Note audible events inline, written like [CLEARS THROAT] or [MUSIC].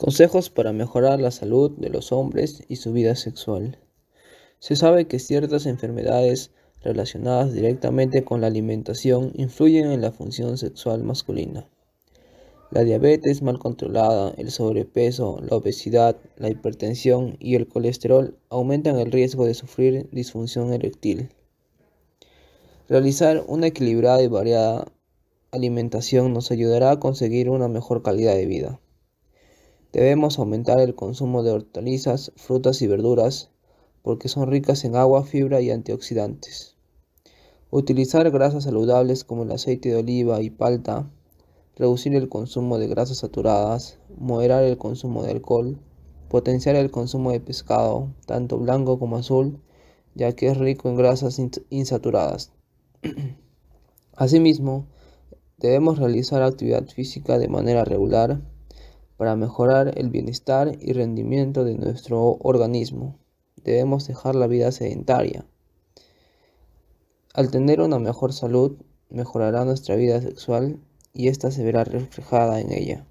Consejos para mejorar la salud de los hombres y su vida sexual. Se sabe que ciertas enfermedades relacionadas directamente con la alimentación influyen en la función sexual masculina. La diabetes mal controlada, el sobrepeso, la obesidad, la hipertensión y el colesterol aumentan el riesgo de sufrir disfunción eréctil. Realizar una equilibrada y variada alimentación nos ayudará a conseguir una mejor calidad de vida. Debemos aumentar el consumo de hortalizas, frutas y verduras porque son ricas en agua, fibra y antioxidantes. Utilizar grasas saludables como el aceite de oliva y palta, reducir el consumo de grasas saturadas, moderar el consumo de alcohol, potenciar el consumo de pescado, tanto blanco como azul, ya que es rico en grasas insaturadas. [CLEARS THROAT] Asimismo, debemos realizar actividad física de manera regular para mejorar el bienestar y rendimiento de nuestro organismo. Debemos dejar la vida sedentaria. Al tener una mejor salud, mejorará nuestra vida sexual y esta se verá reflejada en ella.